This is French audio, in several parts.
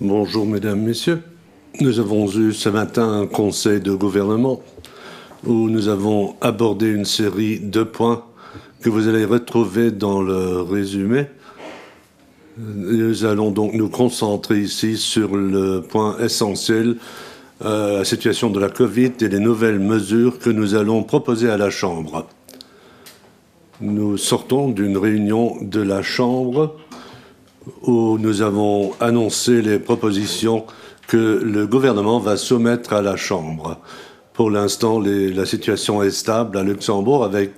Bonjour mesdames, messieurs. Nous avons eu ce matin un conseil de gouvernement où nous avons abordé une série de points que vous allez retrouver dans le résumé. Nous allons donc nous concentrer ici sur le point essentiel euh, la situation de la Covid et les nouvelles mesures que nous allons proposer à la Chambre. Nous sortons d'une réunion de la Chambre où nous avons annoncé les propositions que le gouvernement va soumettre à la Chambre. Pour l'instant, la situation est stable à Luxembourg avec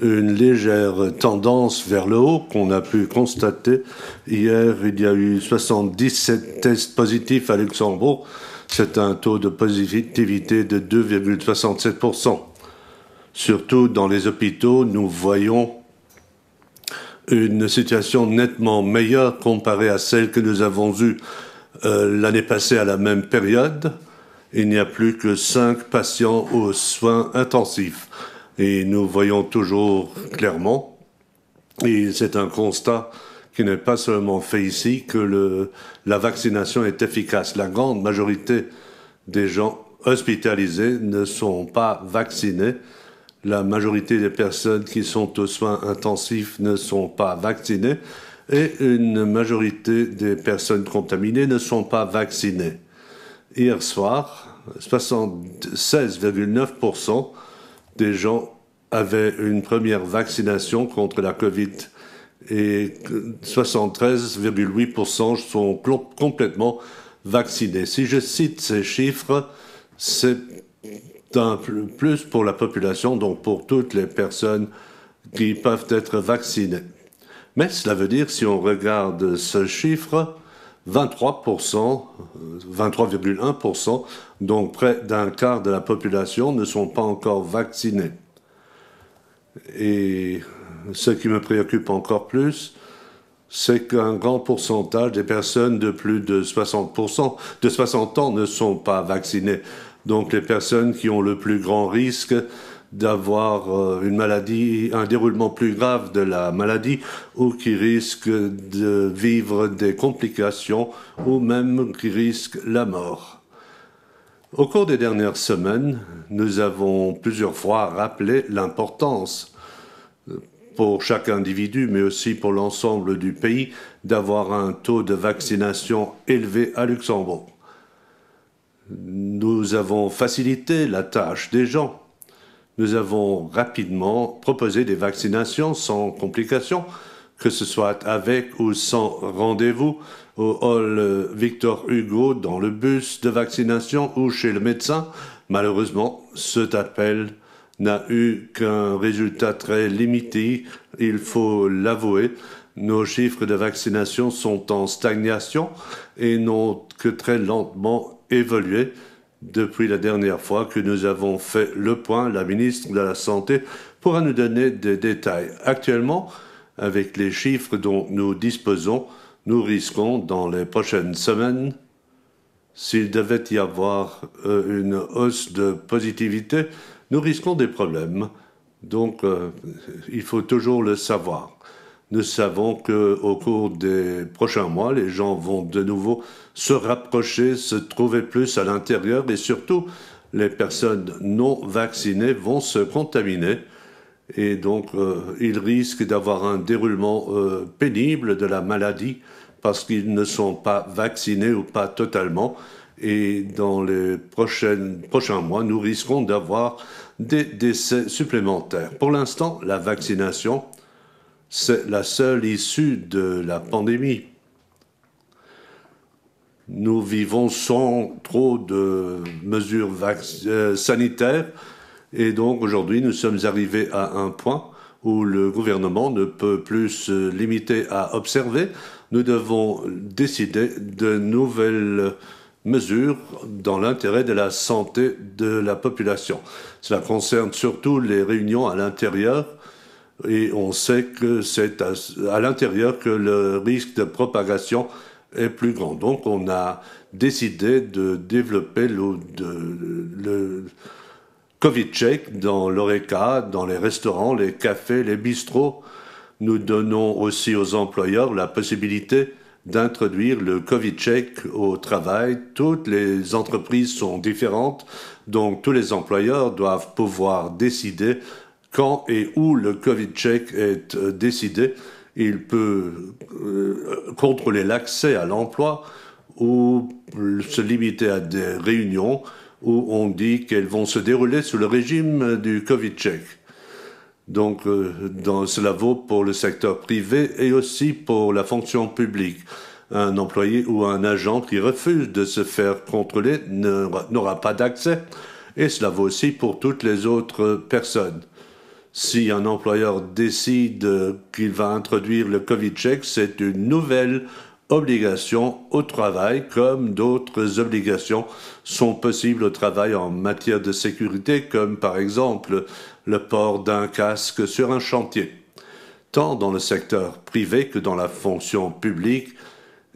une légère tendance vers le haut qu'on a pu constater. Hier, il y a eu 77 tests positifs à Luxembourg, c'est un taux de positivité de 2,67%. Surtout dans les hôpitaux, nous voyons une situation nettement meilleure comparée à celle que nous avons eue euh, l'année passée à la même période. Il n'y a plus que 5 patients aux soins intensifs. Et nous voyons toujours clairement, et c'est un constat qui n'est pas seulement fait ici, que le, la vaccination est efficace. La grande majorité des gens hospitalisés ne sont pas vaccinés. La majorité des personnes qui sont aux soins intensifs ne sont pas vaccinées et une majorité des personnes contaminées ne sont pas vaccinées. Hier soir, 76,9% des gens avaient une première vaccination contre la covid et 73,8% sont complètement vaccinés. Si je cite ces chiffres, c'est un plus pour la population, donc pour toutes les personnes qui peuvent être vaccinées. Mais cela veut dire, si on regarde ce chiffre, 23%, 23,1%, donc près d'un quart de la population ne sont pas encore vaccinés. Et ce qui me préoccupe encore plus, c'est qu'un grand pourcentage des personnes de plus de 60%, de 60 ans ne sont pas vaccinées. Donc les personnes qui ont le plus grand risque d'avoir euh, une maladie, un déroulement plus grave de la maladie ou qui risquent de vivre des complications ou même qui risquent la mort. Au cours des dernières semaines, nous avons plusieurs fois rappelé l'importance pour chaque individu, mais aussi pour l'ensemble du pays, d'avoir un taux de vaccination élevé à Luxembourg. Nous avons facilité la tâche des gens. Nous avons rapidement proposé des vaccinations sans complications, que ce soit avec ou sans rendez-vous, au hall Victor Hugo, dans le bus de vaccination ou chez le médecin. Malheureusement, cet appel n'a eu qu'un résultat très limité, il faut l'avouer. Nos chiffres de vaccination sont en stagnation et n'ont que très lentement évolué depuis la dernière fois que nous avons fait le point. La ministre de la Santé pourra nous donner des détails. Actuellement, avec les chiffres dont nous disposons, nous risquons dans les prochaines semaines, s'il devait y avoir euh, une hausse de positivité, nous risquons des problèmes. Donc, euh, il faut toujours le savoir. Nous savons qu'au cours des prochains mois, les gens vont de nouveau se rapprocher, se trouver plus à l'intérieur et surtout, les personnes non vaccinées vont se contaminer. Et donc, euh, ils risquent d'avoir un déroulement euh, pénible de la maladie parce qu'ils ne sont pas vaccinés ou pas totalement. Et dans les prochains mois, nous risquons d'avoir des décès supplémentaires. Pour l'instant, la vaccination, c'est la seule issue de la pandémie. Nous vivons sans trop de mesures euh, sanitaires et donc aujourd'hui nous sommes arrivés à un point où le gouvernement ne peut plus se limiter à observer. Nous devons décider de nouvelles mesures dans l'intérêt de la santé de la population. Cela concerne surtout les réunions à l'intérieur et on sait que c'est à, l'intérieur que le risque de propagation est plus grand. Donc on a décidé de développer le, le Covid check dans l'ORECA, dans les restaurants, les cafés, les bistrots. Nous donnons aussi aux employeurs la possibilité d'introduire le Covid check au travail. Toutes les entreprises sont différentes, donc tous les employeurs doivent pouvoir décider quand et où le Covid check est euh, décidé. Il peut euh, contrôler l'accès à l'emploi ou se limiter à des réunions où on dit qu'elles vont se dérouler sous le régime du Covid check. Donc euh, dans, cela vaut pour le secteur privé et aussi pour la fonction publique un employé ou un agent qui refuse de se faire contrôler n'aura pas d'accès. Et cela vaut aussi pour toutes les autres personnes. Si un employeur décide qu'il va introduire le Covid check, c'est une nouvelle obligations au travail, comme d'autres obligations sont possibles au travail en matière de sécurité, comme par exemple le port d'un casque sur un chantier. Tant dans le secteur privé que dans la fonction publique,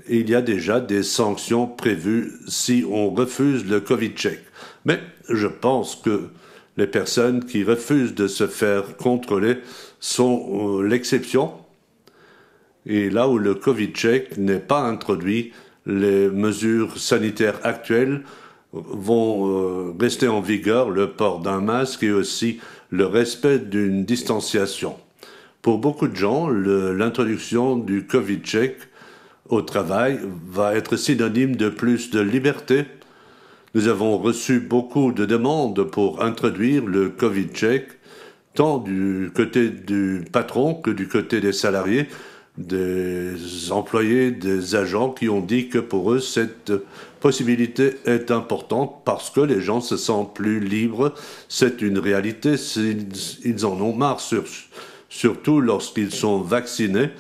il y a déjà des sanctions prévues si on refuse le Covid check. Mais je pense que les personnes qui refusent de se faire contrôler sont euh, l'exception et là où le Covid Check n'est pas introduit, les mesures sanitaires actuelles vont euh, rester en vigueur, le port d'un masque et aussi le respect d'une distanciation. Pour beaucoup de gens, l'introduction du Covid Check au travail va être synonyme de plus de liberté. Nous avons reçu beaucoup de demandes pour introduire le Covid Check, tant du côté du patron que du côté des salariés, des employés, des agents qui ont dit que pour eux, cette possibilité est importante parce que les gens se sentent plus libres. C'est une réalité. Ils en ont marre, surtout lorsqu'ils sont vaccinés.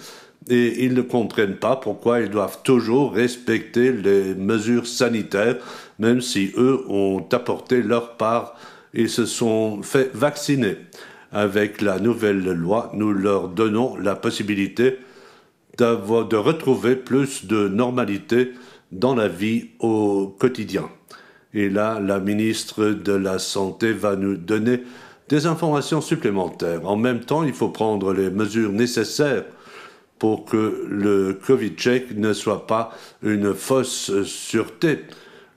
Et ils ne comprennent pas pourquoi ils doivent toujours respecter les mesures sanitaires, même si eux ont apporté leur part et se sont fait vacciner. Avec la nouvelle loi, nous leur donnons la possibilité de retrouver plus de normalité dans la vie au quotidien. Et là, la ministre de la Santé va nous donner des informations supplémentaires. En même temps, il faut prendre les mesures nécessaires pour que le Covid check ne soit pas une fausse sûreté.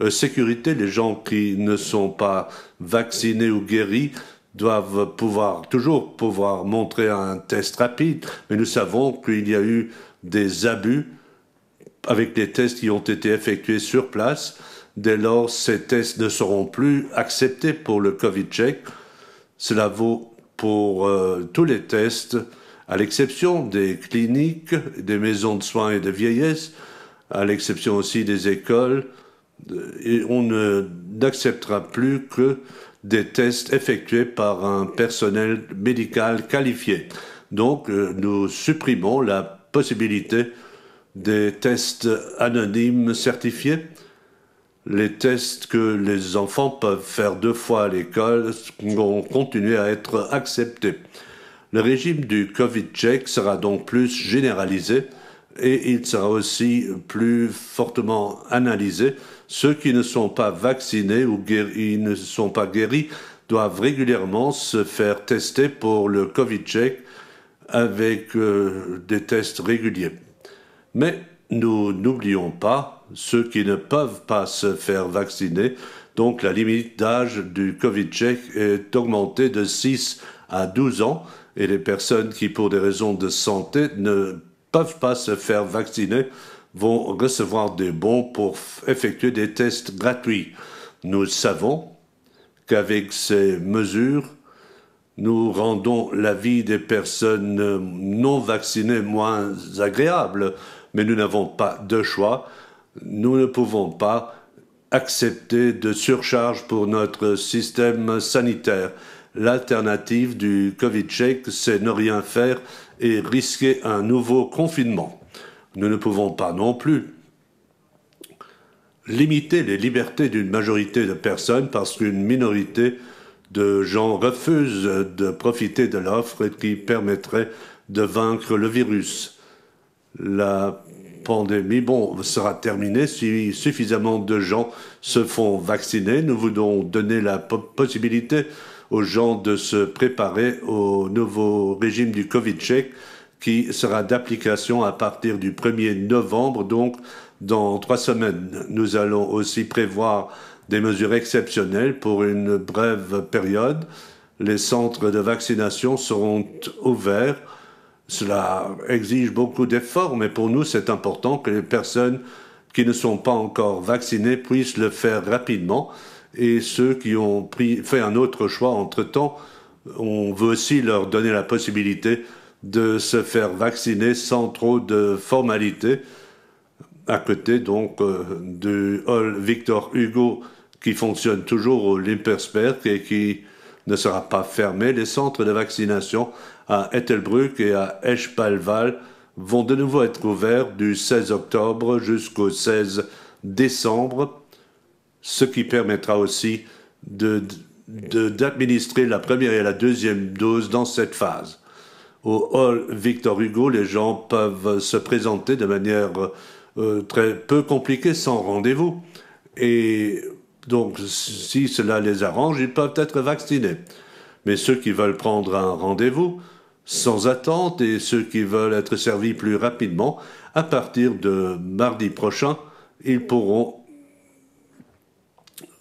Euh, sécurité, les gens qui ne sont pas vaccinés ou guéris doivent pouvoir toujours pouvoir montrer un test rapide, mais nous savons qu'il y a eu des abus avec les tests qui ont été effectués sur place. Dès lors, ces tests ne seront plus acceptés pour le Covid check. Cela vaut pour euh, tous les tests, à l'exception des cliniques, des maisons de soins et de vieillesse, à l'exception aussi des écoles. Euh, et on n'acceptera plus que des tests effectués par un personnel médical qualifié. Donc, euh, nous supprimons la possibilité des tests anonymes certifiés, les tests que les enfants peuvent faire deux fois à l'école vont continuer à être acceptés. Le régime du Covid check sera donc plus généralisé et il sera aussi plus fortement analysé. Ceux qui ne sont pas vaccinés ou qui ne sont pas guéris doivent régulièrement se faire tester pour le Covid check avec euh, des tests réguliers. Mais nous n'oublions pas ceux qui ne peuvent pas se faire vacciner, donc la limite d'âge du Covid check est augmentée de 6 à 12 ans et les personnes qui, pour des raisons de santé, ne peuvent pas se faire vacciner vont recevoir des bons pour effectuer des tests gratuits. Nous savons qu'avec ces mesures, nous rendons la vie des personnes non vaccinées moins agréable, mais nous n'avons pas de choix. Nous ne pouvons pas accepter de surcharge pour notre système sanitaire. L'alternative du Covid check, c'est ne rien faire et risquer un nouveau confinement. Nous ne pouvons pas non plus limiter les libertés d'une majorité de personnes parce qu'une minorité de gens refusent de profiter de l'offre qui permettrait de vaincre le virus. La pandémie bon, sera terminée si suffisamment de gens se font vacciner. Nous voulons donner la possibilité aux gens de se préparer au nouveau régime du Covid check qui sera d'application à partir du 1er novembre, donc dans trois semaines. Nous allons aussi prévoir des mesures exceptionnelles pour une brève période. Les centres de vaccination seront ouverts. Cela exige beaucoup d'efforts, mais pour nous, c'est important que les personnes qui ne sont pas encore vaccinées puissent le faire rapidement. Et ceux qui ont pris, fait un autre choix entre-temps, on veut aussi leur donner la possibilité de se faire vacciner sans trop de formalités, à côté donc euh, du hall Victor Hugo qui fonctionne toujours au Limpersberg et qui ne sera pas fermé, les centres de vaccination à Ettelbruck et à Eschbalval vont de nouveau être ouverts du 16 octobre jusqu'au 16 décembre, ce qui permettra aussi d'administrer de, d'administrer la première et la deuxième dose dans cette phase. Au hall Victor Hugo, les gens peuvent se présenter de manière euh, très peu compliquée, sans rendez-vous, et donc, si cela les arrange, ils peuvent être vaccinés. Mais ceux qui veulent prendre un rendez-vous sans attente et ceux qui veulent être servis plus rapidement, à partir de mardi prochain, ils pourront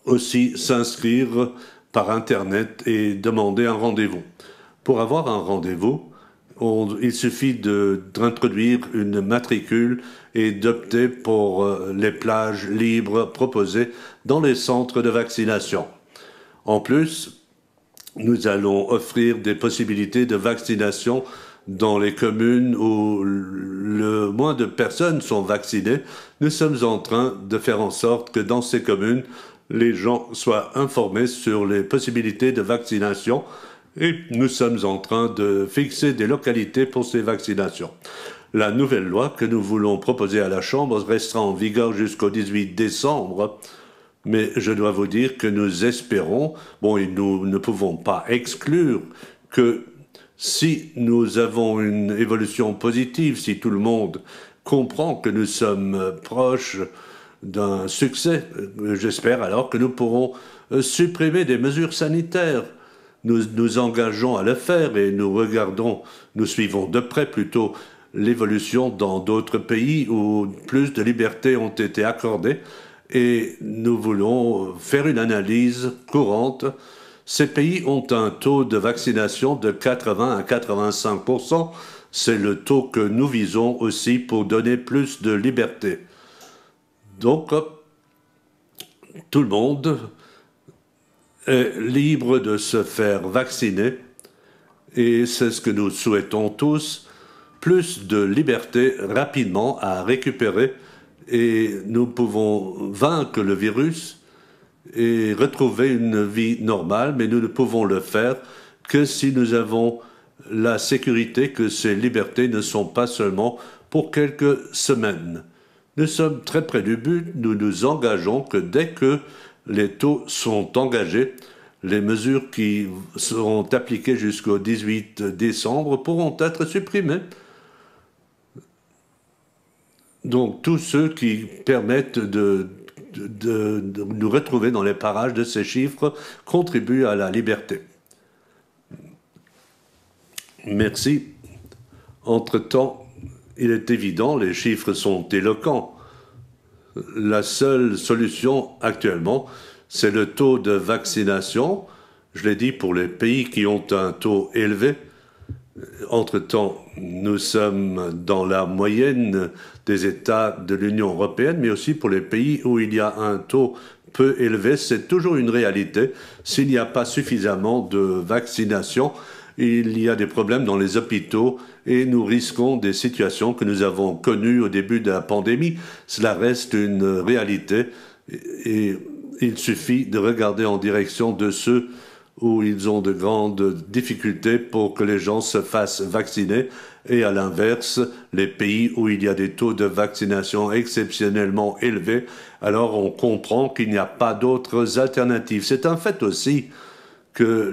aussi s'inscrire par Internet et demander un rendez-vous. Pour avoir un rendez-vous, il suffit d'introduire une matricule et d'opter pour euh, les plages libres proposées dans les centres de vaccination. En plus, nous allons offrir des possibilités de vaccination dans les communes où le moins de personnes sont vaccinées. Nous sommes en train de faire en sorte que dans ces communes, les gens soient informés sur les possibilités de vaccination et nous sommes en train de fixer des localités pour ces vaccinations. La nouvelle loi que nous voulons proposer à la Chambre restera en vigueur jusqu'au 18 décembre. Mais je dois vous dire que nous espérons, bon, et nous ne pouvons pas exclure que si nous avons une évolution positive, si tout le monde comprend que nous sommes proches d'un succès, j'espère alors que nous pourrons euh, supprimer des mesures sanitaires. Nous nous engageons à le faire et nous regardons, nous suivons de près plutôt l'évolution dans d'autres pays où plus de libertés ont été accordées et nous voulons faire une analyse courante. Ces pays ont un taux de vaccination de 80 à 85 C'est le taux que nous visons aussi pour donner plus de liberté. Donc, tout le monde est libre de se faire vacciner et c'est ce que nous souhaitons tous plus de liberté rapidement à récupérer et nous pouvons vaincre le virus et retrouver une vie normale, mais nous ne pouvons le faire que si nous avons la sécurité que ces libertés ne sont pas seulement pour quelques semaines. Nous sommes très près du but, nous nous engageons que dès que les taux sont engagés, les mesures qui seront appliquées jusqu'au 18 décembre pourront être supprimées donc tous ceux qui permettent de, nous retrouver dans les parages de ces chiffres contribuent à la liberté. Merci. Entre-temps, il est évident, les chiffres sont éloquents. La seule solution actuellement, c'est le taux de vaccination. Je l'ai dit, pour les pays qui ont un taux élevé, entre-temps, nous sommes dans la moyenne des États de l'Union européenne, mais aussi pour les pays où il y a un taux peu élevé. C'est toujours une réalité. S'il n'y a pas suffisamment de vaccination, il y a des problèmes dans les hôpitaux et nous risquons des situations que nous avons connues au début de la pandémie. Cela reste une réalité et il suffit de regarder en direction de ceux où ils ont de grandes difficultés pour que les gens se fassent vacciner et à l'inverse, les pays où il y a des taux de vaccination exceptionnellement élevés, alors on comprend qu'il n'y a pas d'autres alternatives. C'est un fait aussi que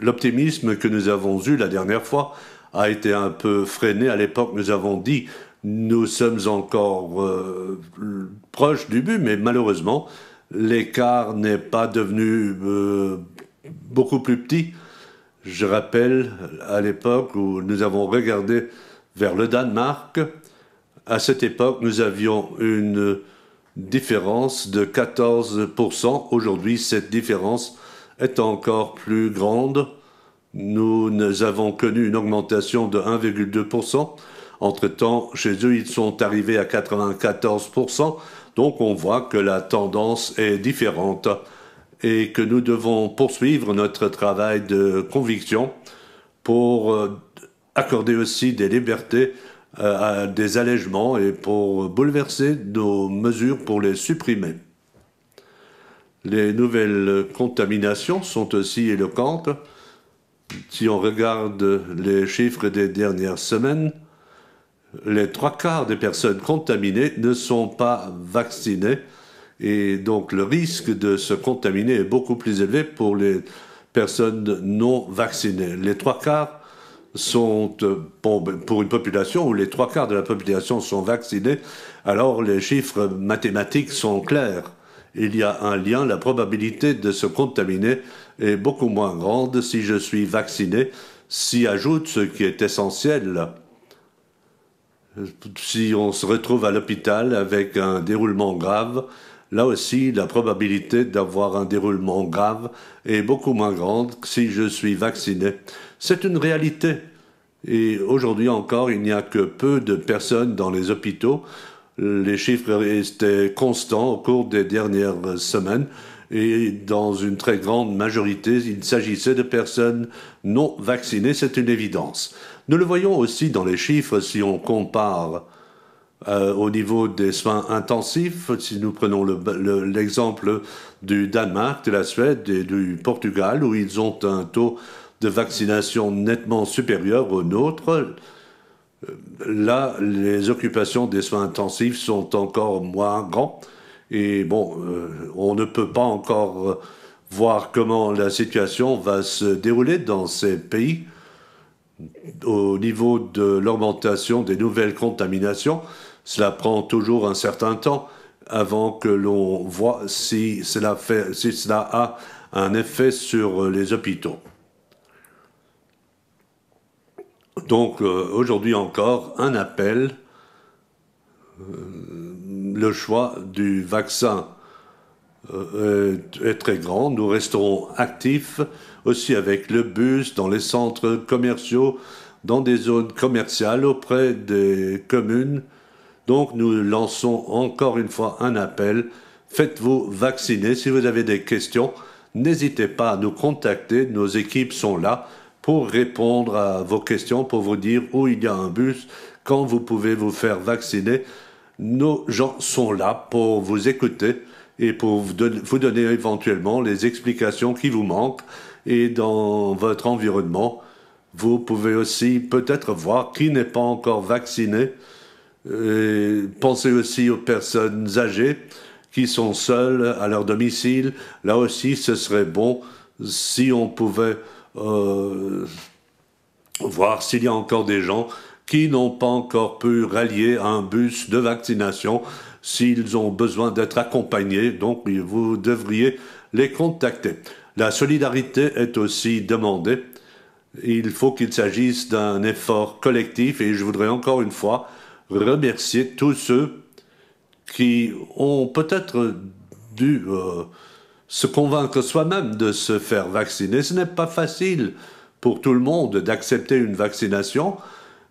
l'optimisme que nous avons eu la dernière fois a été un peu freiné. À l'époque, nous avons dit nous sommes encore euh, proches du but, mais malheureusement, l'écart n'est pas devenu euh, beaucoup plus petit. Je rappelle à l'époque où nous avons regardé vers le Danemark, à cette époque, nous avions une différence de 14%. Aujourd'hui, cette différence est encore plus grande. Nous, nous avons connu une augmentation de 1,2%. Entre-temps, chez eux, ils sont arrivés à 94%. Donc on voit que la tendance est différente et que nous devons poursuivre notre travail de conviction pour euh, accorder aussi des libertés euh, à des allègements et pour bouleverser nos mesures pour les supprimer. Les nouvelles contaminations sont aussi éloquentes. Si on regarde les chiffres des dernières semaines, les trois quarts des personnes contaminées ne sont pas vaccinées et donc le risque de se contaminer est beaucoup plus élevé pour les personnes non vaccinées. Les trois quarts sont euh, ben, pour une population où les trois quarts de la population sont vaccinés, alors les chiffres mathématiques sont clairs. Il y a un lien, la probabilité de se contaminer est beaucoup moins grande si je suis vacciné. S'y ajoute ce qui est essentiel, si on se retrouve à l'hôpital avec un déroulement grave, là aussi, la probabilité d'avoir un déroulement grave est beaucoup moins grande que si je suis vacciné. C'est une réalité. Et aujourd'hui encore, il n'y a que peu de personnes dans les hôpitaux. Les chiffres restaient constants au cours des dernières semaines. Et dans une très grande majorité, il s'agissait de personnes non vaccinées, c'est une évidence. Nous le voyons aussi dans les chiffres si on compare euh, au niveau des soins intensifs, si nous prenons l'exemple du Danemark, de la Suède et du Portugal, où ils ont un taux de vaccination nettement supérieur au nôtre, euh, là, les occupations des soins intensifs sont encore moins grandes Et bon, euh, on ne peut pas encore voir comment la situation va se dérouler dans ces pays au niveau de l'augmentation des nouvelles contaminations, cela prend toujours un certain temps avant que l'on voit si cela, a un effet sur les hôpitaux. Donc euh, aujourd'hui encore, un appel, euh, le choix du vaccin euh, est très grand, nous resterons actifs aussi avec le bus, dans les centres commerciaux, dans des zones commerciales, auprès des communes. Donc nous lançons encore une fois un appel. Faites-vous vacciner. Si vous avez des questions, n'hésitez pas à nous contacter. Nos équipes sont là pour répondre à vos questions, pour vous dire où il y a un bus, quand vous pouvez vous faire vacciner. Nos gens sont là pour vous écouter et pour vous donner éventuellement les explications qui vous manquent et dans votre environnement. Vous pouvez aussi peut-être voir qui n'est pas encore vacciné. pensez aussi aux personnes âgées qui sont seules à leur domicile. Là aussi, ce serait bon si on pouvait euh, voir s'il y a encore des gens qui n'ont pas encore pu rallier un bus de vaccination s'ils ont besoin d'être accompagnés. Donc, vous devriez les contacter. La solidarité est aussi demandée. Il faut qu'il s'agisse d'un effort collectif et je voudrais encore une fois remercier tous ceux qui ont peut-être dû euh, se convaincre soi-même de se faire vacciner. Ce n'est pas facile pour tout le monde d'accepter une vaccination.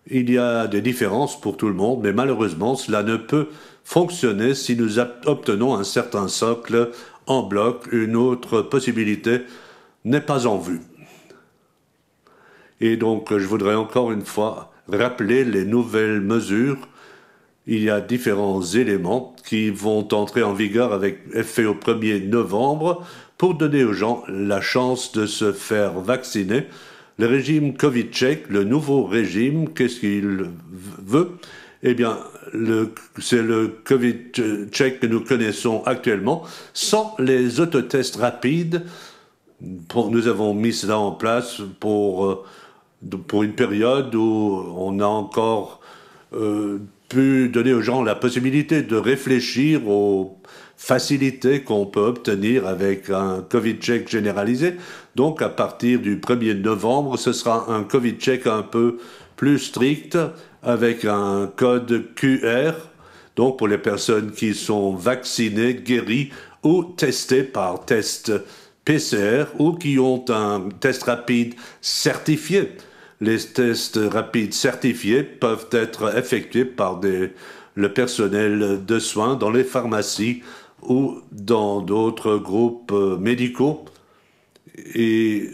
Il y a des différences pour tout le monde, mais malheureusement, cela ne peut fonctionner si nous obtenons un certain socle en bloc, une autre possibilité n'est pas en vue. Et donc je voudrais encore une fois rappeler les nouvelles mesures. Il y a différents éléments qui vont entrer en vigueur avec effet au 1er novembre pour donner aux gens la chance de se faire vacciner. Le régime Covid-Check, le nouveau régime, qu'est-ce qu'il veut eh bien, c'est le Covid Check que nous connaissons actuellement, sans les autotests rapides. Pour, nous avons mis cela en place pour, euh, pour une période où on a encore euh, pu donner aux gens la possibilité de réfléchir aux facilités qu'on peut obtenir avec un Covid check généralisé. Donc à partir du 1er novembre, ce sera un Covid check un peu plus strict avec un code QR, donc pour les personnes qui sont vaccinées, guéries ou testées par test PCR ou qui ont un test rapide certifié. Les tests rapides certifiés peuvent être effectués par le personnel de soins dans les pharmacies ou dans d'autres groupes euh, médicaux. Et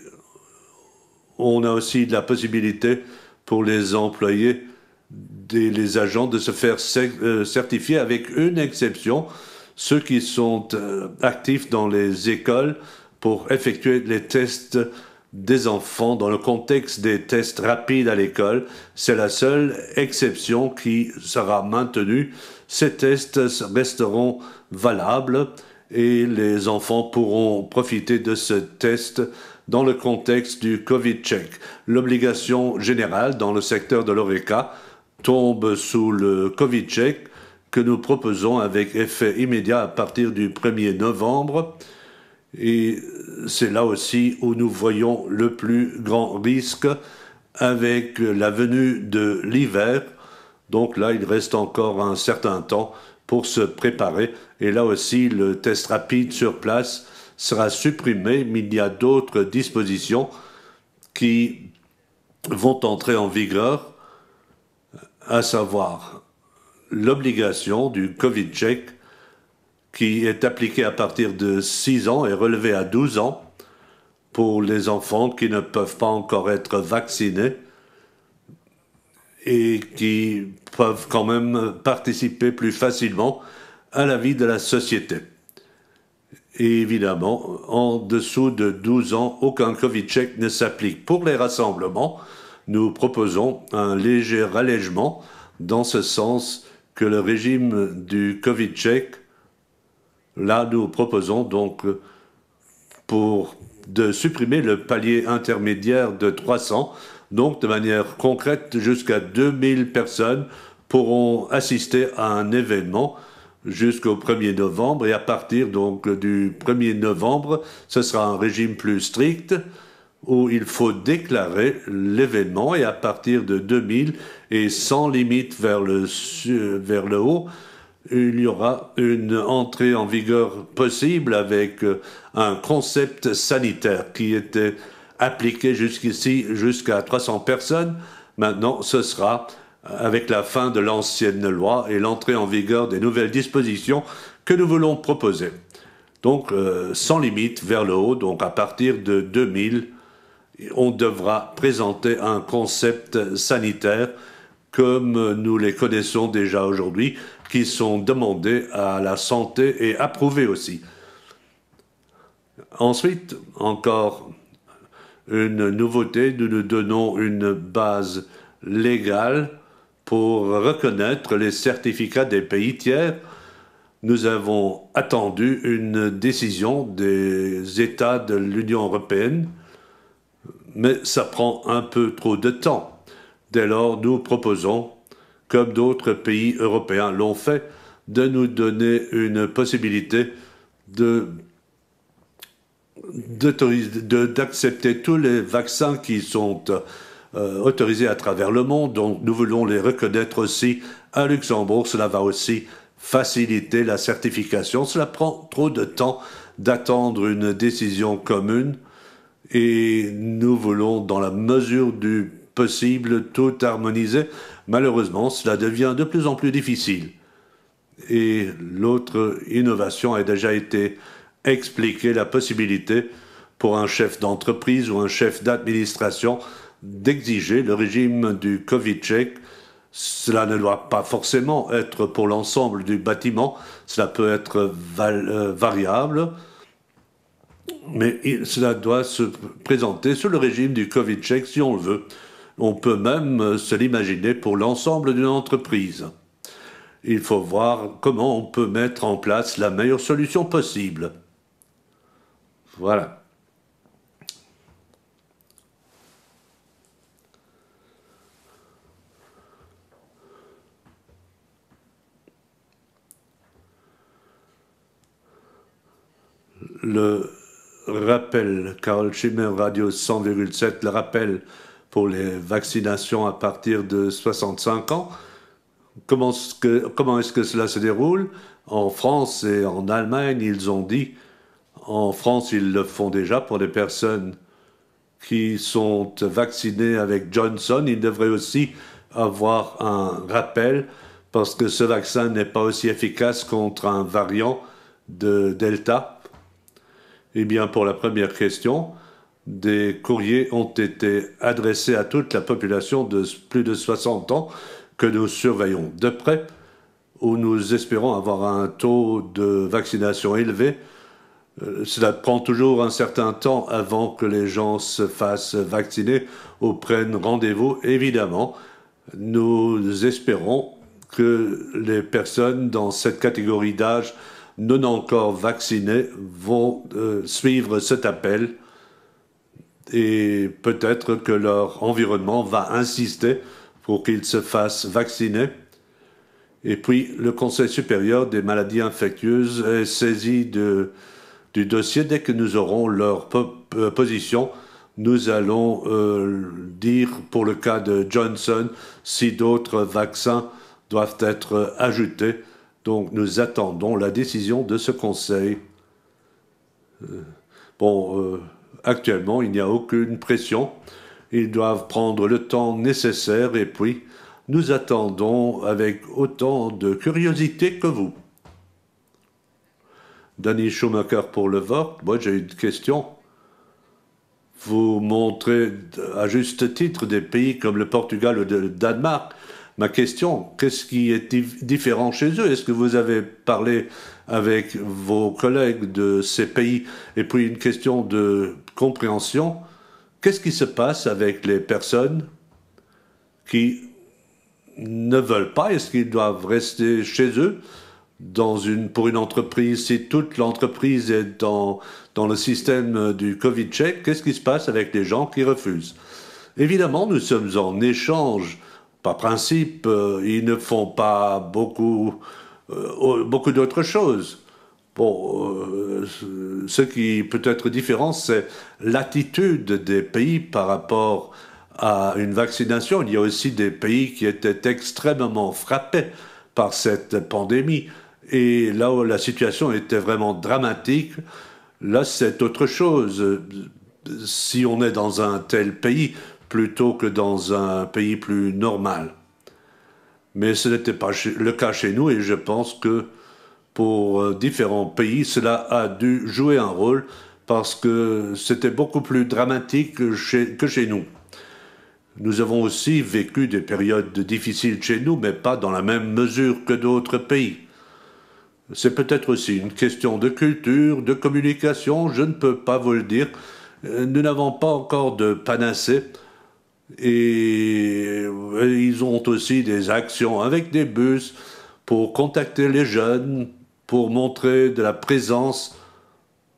on a aussi la possibilité pour les employés des les agents de se faire euh, certifier avec une exception, ceux qui sont euh, actifs dans les écoles pour effectuer les tests des enfants dans le contexte des tests rapides à l'école. C'est la seule exception qui sera maintenue. Ces tests resteront valables et les enfants pourront profiter de ce test dans le contexte du Covid-check. L'obligation générale dans le secteur de l'ORECA tombe sous le Covid check que nous proposons avec effet immédiat à partir du 1er novembre. Et c'est là aussi où nous voyons le plus grand risque avec la venue de l'hiver. Donc là, il reste encore un certain temps pour se préparer. Et là aussi, le test rapide sur place sera supprimé, mais il y a d'autres dispositions qui vont entrer en vigueur à savoir l'obligation du Covid check qui est appliquée à partir de 6 ans et relevée à 12 ans pour les enfants qui ne peuvent pas encore être vaccinés et qui peuvent quand même participer plus facilement à la vie de la société. Et évidemment, en dessous de 12 ans, aucun Covid check ne s'applique pour les rassemblements, nous proposons un léger allègement dans ce sens que le régime du Covid Check. là nous proposons donc pour de supprimer le palier intermédiaire de 300, donc de manière concrète jusqu'à 2000 personnes pourront assister à un événement jusqu'au 1er novembre et à partir donc du 1er novembre, ce sera un régime plus strict où il faut déclarer l'événement et à partir de 2000 et sans limite vers le, vers le haut, il y aura une entrée en vigueur possible avec euh, un concept sanitaire qui était appliqué jusqu'ici jusqu'à 300 personnes. Maintenant, ce sera euh, avec la fin de l'ancienne loi et l'entrée en vigueur des nouvelles dispositions que nous voulons proposer. Donc, euh, sans limite vers le haut, donc à partir de 2000 on devra présenter un concept sanitaire comme nous les connaissons déjà aujourd'hui, qui sont demandés à la santé et approuvés aussi. Ensuite, encore une nouveauté, nous nous donnons une base légale pour reconnaître les certificats des pays tiers. Nous avons attendu une décision des États de l'Union européenne mais ça prend un peu trop de temps. Dès lors, nous proposons, comme d'autres pays européens l'ont fait, de nous donner une possibilité de d'accepter tous les vaccins qui sont euh, autorisés à travers le monde. Donc nous voulons les reconnaître aussi à Luxembourg. Cela va aussi faciliter la certification. Cela prend trop de temps d'attendre une décision commune et nous voulons, dans la mesure du possible, tout harmoniser. Malheureusement, cela devient de plus en plus difficile. Et l'autre innovation a déjà été expliquée, la possibilité pour un chef d'entreprise ou un chef d'administration d'exiger le régime du Covid check. Cela ne doit pas forcément être pour l'ensemble du bâtiment, cela peut être euh, variable, mais cela doit se présenter sous le régime du Covid check si on le veut. On peut même euh, se l'imaginer pour l'ensemble d'une entreprise. Il faut voir comment on peut mettre en place la meilleure solution possible. Voilà. Le rappel, Karl Schimmer, Radio 100,7, le rappel pour les vaccinations à partir de 65 ans. comment est-ce que cela se déroule En France et en Allemagne, ils ont dit, en France, ils le font déjà pour les personnes qui sont vaccinées avec Johnson, ils devraient aussi avoir un rappel parce que ce vaccin n'est pas aussi efficace contre un variant de Delta eh bien, pour la première question, des courriers ont été adressés à toute la population de plus de 60 ans que nous surveillons de près, où nous espérons avoir un taux de vaccination élevé. Euh, cela prend toujours un certain temps avant que les gens se fassent vacciner ou prennent rendez-vous. Évidemment, nous espérons que les personnes dans cette catégorie d'âge non encore vaccinés vont euh, suivre cet appel et peut-être que leur environnement va insister pour qu'ils se fassent vacciner. Et puis, le Conseil supérieur des maladies infectieuses est saisi du dossier. Dès que nous aurons leur euh, position, nous allons euh, dire, pour le cas de Johnson, si d'autres vaccins doivent être ajoutés donc nous attendons la décision de ce Conseil. Euh, bon, euh, actuellement, il n'y a aucune pression. Ils doivent prendre le temps nécessaire et puis nous attendons avec autant de curiosité que vous. Danny Schumacher pour le vote. Moi, j'ai une question. Vous montrez à juste titre des pays comme le Portugal ou le Danemark ma question, qu'est-ce qui est différent chez eux Est-ce que vous avez parlé avec vos collègues de ces pays Et puis une question de compréhension, qu'est-ce qui se passe avec les personnes qui ne veulent pas Est-ce qu'ils doivent rester chez eux dans une, pour une entreprise, si toute l'entreprise est dans, dans le système du Covid check, qu'est-ce qui se passe avec les gens qui refusent Évidemment, nous sommes en échange par principe, euh, ils ne font pas beaucoup, euh, beaucoup d'autres choses. Bon, euh, ce qui peut être différent, c'est l'attitude des pays par rapport à une vaccination. Il y a aussi des pays qui étaient extrêmement frappés par cette pandémie. Et là où la situation était vraiment dramatique, là c'est autre chose. Si on est dans un tel pays, plutôt que dans un pays plus normal. Mais ce n'était pas le cas chez nous et je pense que pour euh, différents pays, cela a dû jouer un rôle parce que c'était beaucoup plus dramatique que chez, que chez nous. Nous avons aussi vécu des périodes difficiles chez nous, mais pas dans la même mesure que d'autres pays. C'est peut-être aussi une question de culture, de communication, je ne peux pas vous le dire. Euh, nous n'avons pas encore de panacée, et euh, ils ont aussi des actions avec des bus pour contacter les jeunes, pour montrer de la présence.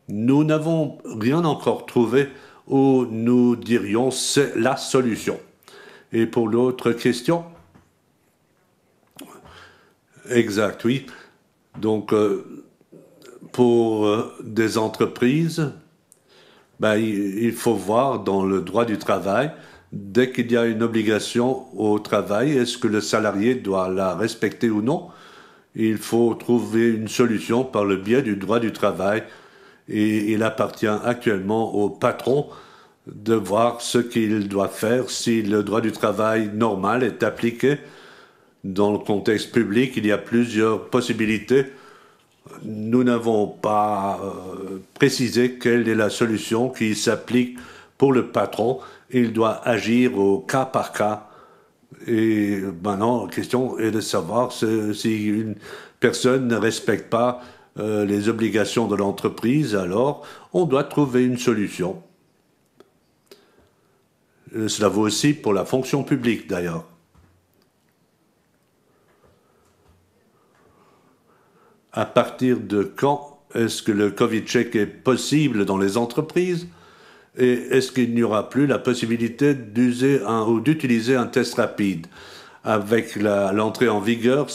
Nous n'avons rien encore trouvé où nous dirions c'est la solution. Et pour l'autre question Exact, oui. Donc, euh, pour euh, des entreprises, ben, il faut voir dans le droit du travail dès qu'il y a une obligation au travail, est-ce que le salarié doit la respecter ou non Il faut trouver une solution par le biais du droit du travail et il appartient actuellement au patron de voir ce qu'il doit faire si le droit du travail normal est appliqué. Dans le contexte public, il y a plusieurs possibilités. Nous n'avons pas euh, précisé quelle est la solution qui s'applique pour le patron il doit agir au cas par cas. Et maintenant, la question est de savoir si une personne ne respecte pas euh, les obligations de l'entreprise, alors on doit trouver une solution. Euh, cela vaut aussi pour la fonction publique d'ailleurs. À partir de quand est-ce que le Covid check est possible dans les entreprises et est-ce qu'il n'y aura plus la possibilité d'user ou d'utiliser un test rapide Avec l'entrée en vigueur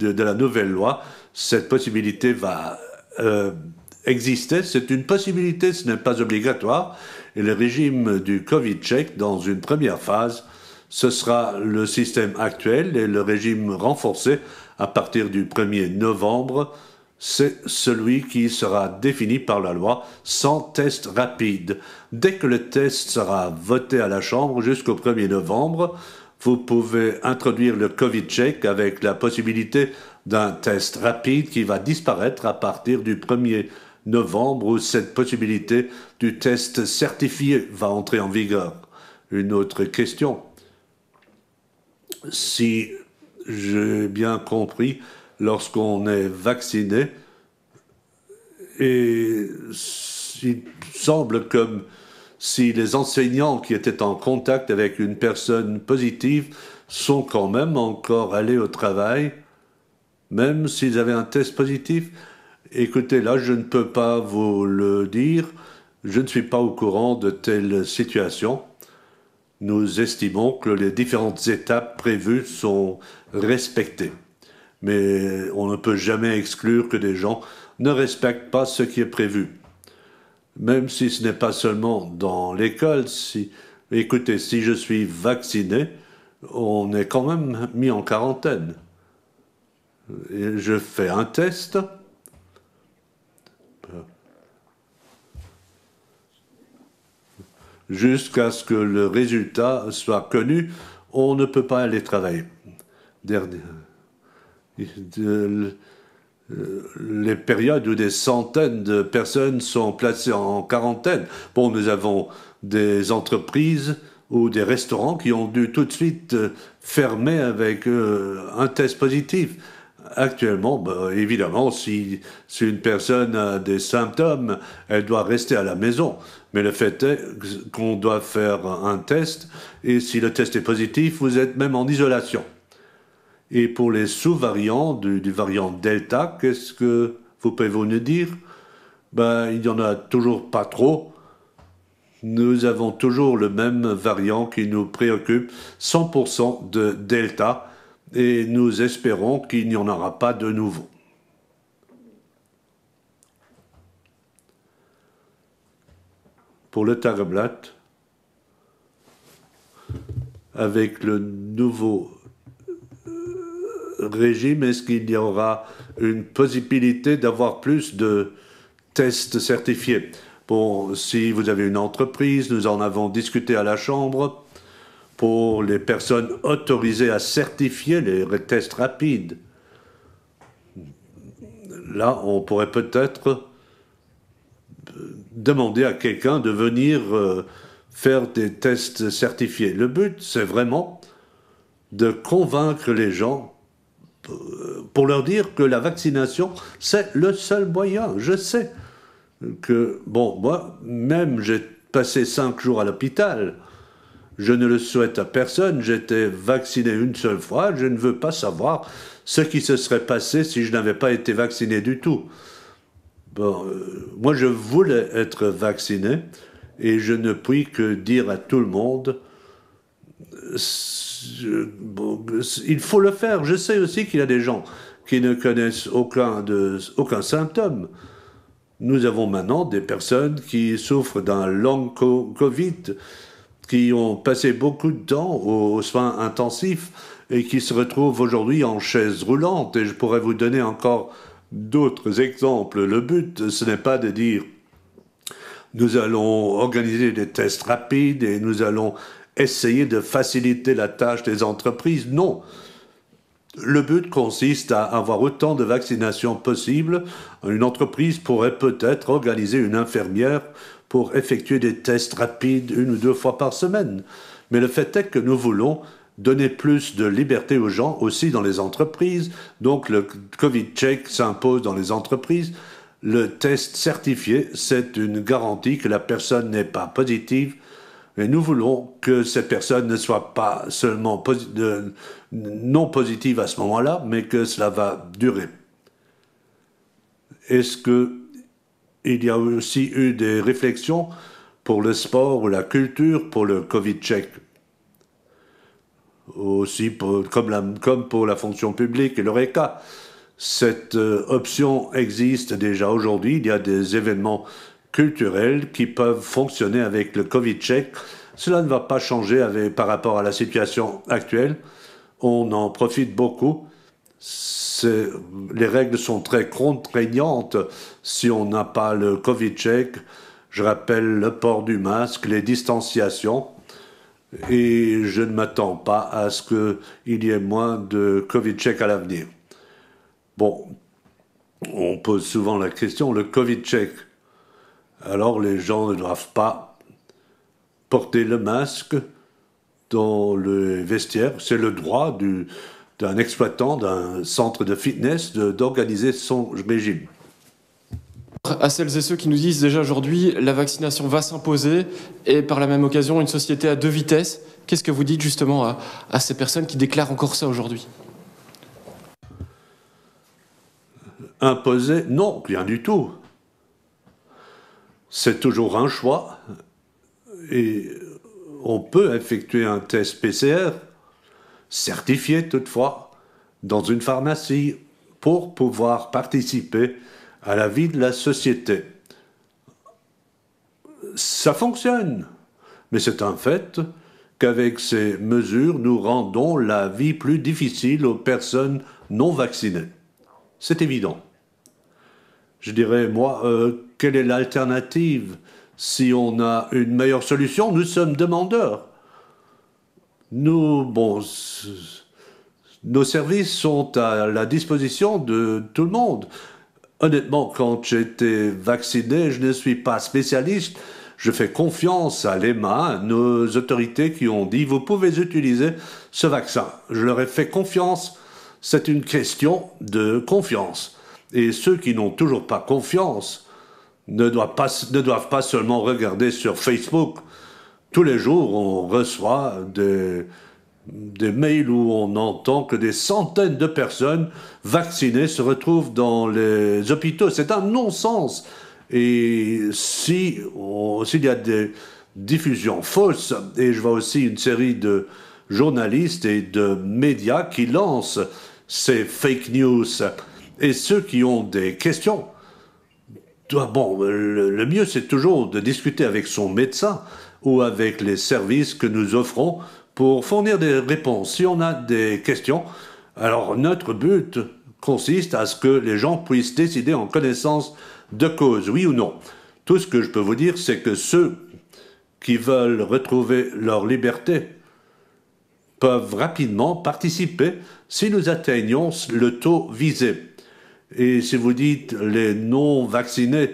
de, la nouvelle loi, cette possibilité va euh, exister. C'est une possibilité, ce n'est pas obligatoire. Et le régime du Covid check, dans une première phase, ce sera le système actuel et le régime renforcé à partir du 1er novembre c'est celui qui sera défini par la loi sans test rapide. Dès que le test sera voté à la Chambre jusqu'au 1er novembre, vous pouvez introduire le Covid check avec la possibilité d'un test rapide qui va disparaître à partir du 1er novembre où cette possibilité du test certifié va entrer en vigueur. Une autre question. Si j'ai bien compris, lorsqu'on est vacciné. Et il semble comme si les enseignants qui étaient en contact avec une personne positive sont quand même encore allés au travail, même s'ils avaient un test positif. Écoutez, là, je ne peux pas vous le dire. Je ne suis pas au courant de telle situation. Nous estimons que les différentes étapes prévues sont respectées mais on ne peut jamais exclure que des gens ne respectent pas ce qui est prévu. Même si ce n'est pas seulement dans l'école, si, écoutez, si je suis vacciné, on est quand même mis en quarantaine. je fais un test. Jusqu'à ce que le résultat soit connu, on ne peut pas aller travailler. Dernier les périodes où des centaines de personnes sont placées en quarantaine. Bon, nous avons des entreprises ou des restaurants qui ont dû tout de suite euh, fermer avec euh, un test positif. Actuellement, bah, évidemment, si, si, une personne a des symptômes, elle doit rester à la maison. Mais le fait est qu'on doit faire un test, et si le test est positif, vous êtes même en isolation. Et pour les sous-variants du, variant Delta, qu'est-ce que vous pouvez vous nous dire ben, Il n'y en a toujours pas trop. Nous avons toujours le même variant qui nous préoccupe, 100% de Delta, et nous espérons qu'il n'y en aura pas de nouveau. Pour le Tagablatt, avec le nouveau régime, est-ce qu'il y aura une possibilité d'avoir plus de tests certifiés Bon, si vous avez une entreprise, nous en avons discuté à la Chambre, pour les personnes autorisées à certifier les tests rapides. Là, on pourrait peut-être demander à quelqu'un de venir euh, faire des tests certifiés. Le but, c'est vraiment de convaincre les gens pour leur dire que la vaccination, c'est le seul moyen. Je sais que, bon, moi, même j'ai passé cinq jours à l'hôpital, je ne le souhaite à personne, j'étais vacciné une seule fois, je ne veux pas savoir ce qui se serait passé si je n'avais pas été vacciné du tout. Bon, euh, moi je voulais être vacciné et je ne puis que dire à tout le monde il faut le faire. Je sais aussi qu'il y a des gens qui ne connaissent aucun, de, aucun symptôme. Nous avons maintenant des personnes qui souffrent d'un long Covid, qui ont passé beaucoup de temps aux soins intensifs et qui se retrouvent aujourd'hui en chaise roulante. Et je pourrais vous donner encore d'autres exemples. Le but, ce n'est pas de dire nous allons organiser des tests rapides et nous allons essayer de faciliter la tâche des entreprises. Non. Le but consiste à avoir autant de vaccinations possible. Une entreprise pourrait peut-être organiser une infirmière pour effectuer des tests rapides une ou deux fois par semaine. Mais le fait est que nous voulons donner plus de liberté aux gens aussi dans les entreprises. Donc le Covid check s'impose dans les entreprises. Le test certifié, c'est une garantie que la personne n'est pas positive mais nous voulons que cette personne ne soit pas seulement non positive à ce moment-là, mais que cela va durer. Est-ce qu'il y a aussi eu des réflexions pour le sport ou la culture pour le Covid Check, Aussi comme, comme, pour la fonction publique et l'ORECA. Cette euh, option existe déjà aujourd'hui. Il y a des événements culturels qui peuvent fonctionner avec le Covid Check, Cela ne va pas changer par rapport à la situation actuelle. On en profite beaucoup. Les règles sont très contraignantes si on n'a pas le Covid Check. Je rappelle le port du masque, les distanciations. Et je ne m'attends pas à ce qu'il y ait moins de Covid Check à l'avenir. Bon, on pose souvent la question, le Covid Check. Alors les gens ne doivent pas porter le masque dans le vestiaire. C'est le droit d'un exploitant d'un centre de fitness d'organiser son régime à celles et ceux qui nous disent déjà aujourd'hui la vaccination va s'imposer et par la même occasion une société à deux vitesses. Qu'est-ce que vous dites justement à, à, ces personnes qui déclarent encore ça aujourd'hui Imposer Non, rien du tout c'est toujours un choix. Et on peut effectuer un test PCR, certifié toutefois, dans une pharmacie pour pouvoir participer à la vie de la société. Ça fonctionne, mais c'est un fait qu'avec ces mesures, nous rendons la vie plus difficile aux personnes non vaccinées. C'est évident je dirais, moi, euh, quelle est l'alternative si on a une meilleure solution Nous sommes demandeurs. Nous, bon, nos services sont à la disposition de tout le monde. Honnêtement, quand j'étais vacciné, je ne suis pas spécialiste. Je fais confiance à l'EMA, nos autorités qui ont dit vous pouvez utiliser ce vaccin. Je leur ai fait confiance. C'est une question de confiance. Et ceux qui n'ont toujours pas confiance ne doivent pas, ne doivent pas seulement regarder sur Facebook. Tous les jours, on reçoit des, des mails où on entend que des centaines de personnes vaccinées se retrouvent dans les hôpitaux. C'est un non-sens. Et si s'il y a des diffusions fausses, et je vois aussi une série de journalistes et de médias qui lancent ces fake news, et ceux qui ont des questions, bon, le mieux c'est toujours de discuter avec son médecin ou avec les services que nous offrons pour fournir des réponses. Si on a des questions, alors notre but consiste à ce que les gens puissent décider en connaissance de cause, oui ou non. Tout ce que je peux vous dire, c'est que ceux qui veulent retrouver leur liberté peuvent rapidement participer si nous atteignons le taux visé. Et si vous dites les non-vaccinés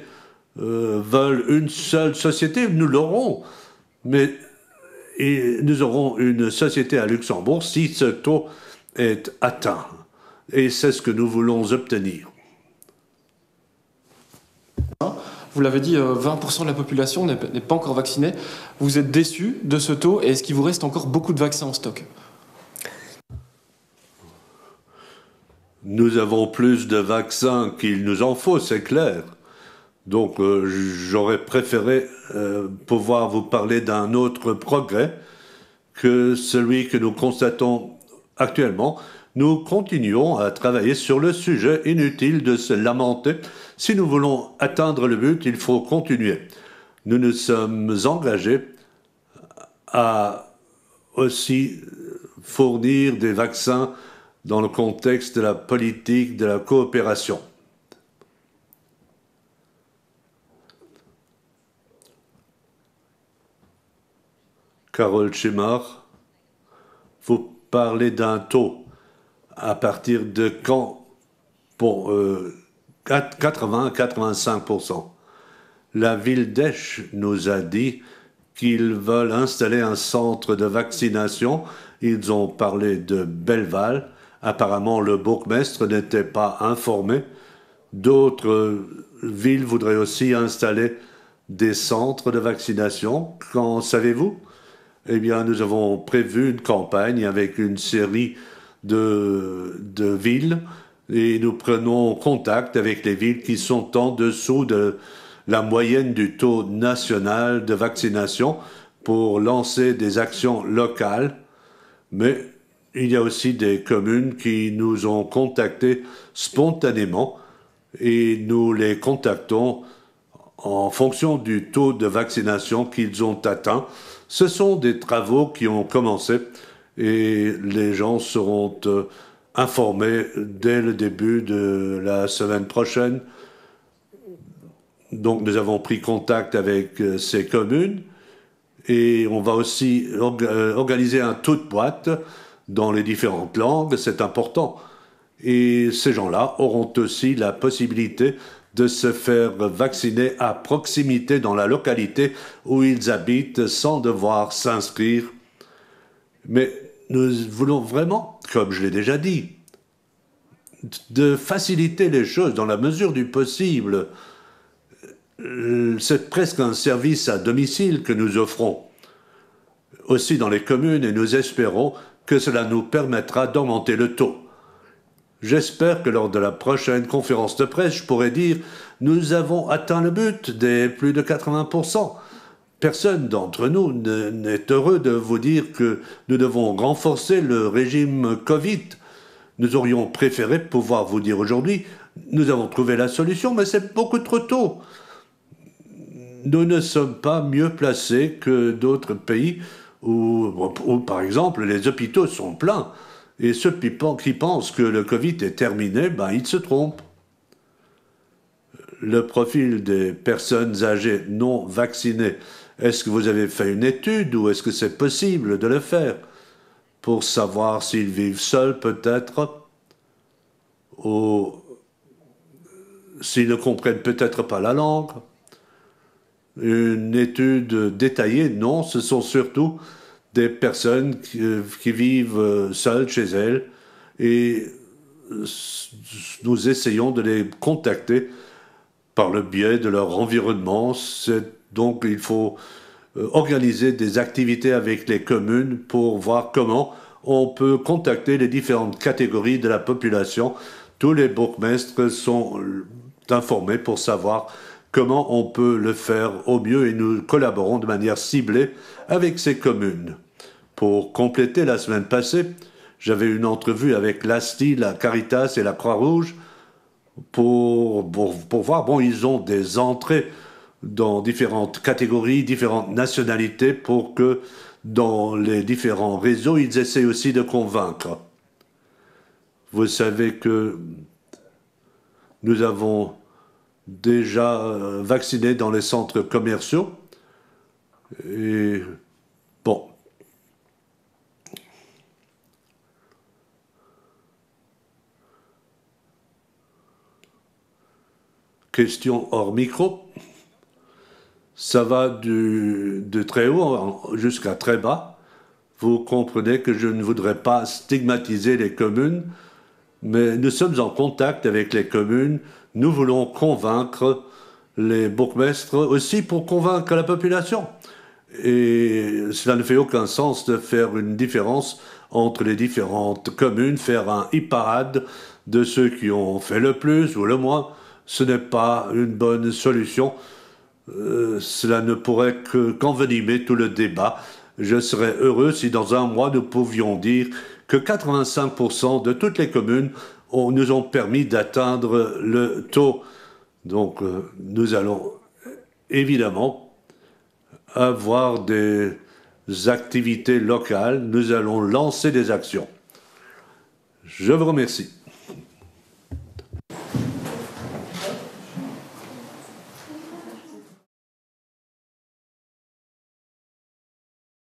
euh, veulent une seule société, nous l'aurons. Mais nous aurons une société à Luxembourg si ce taux est atteint. Et c'est ce que nous voulons obtenir. Vous l'avez dit, 20% euh, de la population n'est pas encore vaccinée. Vous êtes déçu de ce taux et est-ce qu'il vous reste encore beaucoup de vaccins en stock Nous avons plus de vaccins qu'il nous en faut, c'est clair. Donc euh, j'aurais préféré euh, pouvoir vous parler d'un autre progrès que celui que nous constatons actuellement. Nous continuons à travailler sur le sujet, inutile de se lamenter. Si nous voulons atteindre le but, il faut continuer. Nous nous sommes engagés à aussi fournir des vaccins dans le contexte de la politique de la coopération. Carole Schimar, vous parlez d'un taux. À partir de quand Pour 80-85%. Euh, la ville d'Esch nous a dit qu'ils veulent installer un centre de vaccination. Ils ont parlé de Belleval Apparemment, le bourgmestre n'était pas informé. D'autres villes voudraient aussi installer des centres de vaccination. Qu'en savez-vous Eh bien, nous avons prévu une campagne avec une série de, villes et nous prenons contact avec les villes qui sont en dessous de la moyenne du taux national de vaccination pour lancer des actions locales. Mais il y a aussi des communes qui nous ont contactés spontanément et nous les contactons en fonction du taux de vaccination qu'ils ont atteint. Ce sont des travaux qui ont commencé et les gens seront euh, informés dès le début de la semaine prochaine. Donc nous avons pris contact avec euh, ces communes et on va aussi euh, organiser un tout boîte dans les différentes langues, c'est important. Et ces gens-là auront aussi la possibilité de se faire vacciner à proximité dans la localité où ils habitent sans devoir s'inscrire. Mais nous voulons vraiment, comme je l'ai déjà dit, de faciliter les choses dans la mesure du possible. C'est presque un service à domicile que nous offrons aussi dans les communes et nous espérons que cela nous permettra d'augmenter le taux. J'espère que lors de la prochaine conférence de presse, je pourrai dire nous avons atteint le but des plus de 80%. Personne d'entre nous n'est heureux de vous dire que nous devons renforcer le régime Covid. Nous aurions préféré pouvoir vous dire aujourd'hui nous avons trouvé la solution, mais c'est beaucoup trop tôt. Nous ne sommes pas mieux placés que d'autres pays ou, par exemple, les hôpitaux sont pleins. Et ceux qui pensent que le Covid est terminé, ben, ils se trompent. Le profil des personnes âgées non vaccinées, est-ce que vous avez fait une étude ou est-ce que c'est possible de le faire pour savoir s'ils vivent seuls peut-être ou s'ils ne comprennent peut-être pas la langue une étude détaillée, non, ce sont surtout des personnes qui, euh, vivent euh, seules chez elles et euh, nous essayons de les contacter par le biais de leur environnement. Donc il faut organiser des activités avec les communes pour voir comment on peut contacter les différentes catégories de la population. Tous les bourgmestres sont informés pour savoir comment on peut le faire au mieux et nous collaborons de manière ciblée avec ces communes. Pour compléter la semaine passée, j'avais une entrevue avec l'ASTI, la Caritas et la Croix-Rouge pour, pour, pour, voir, bon, ils ont des entrées dans différentes catégories, différentes nationalités pour que dans les différents réseaux, ils essaient aussi de convaincre. Vous savez que nous avons déjà euh, vaccinés dans les centres commerciaux. Et bon. Question hors micro. Ça va du, de très haut jusqu'à très bas. Vous comprenez que je ne voudrais pas stigmatiser les communes, mais nous sommes en contact avec les communes, nous voulons convaincre les bourgmestres aussi pour convaincre la population. Et cela ne fait aucun sens de faire une différence entre les différentes communes, faire un e-parade de ceux qui ont fait le plus ou le moins. Ce n'est pas une bonne solution. Euh, cela ne pourrait qu'envenimer qu tout le débat. Je serais heureux si dans un mois nous pouvions dire que 85% de toutes les communes nous ont permis d'atteindre le taux. Donc euh, nous allons évidemment avoir des activités locales, nous allons lancer des actions. Je vous remercie.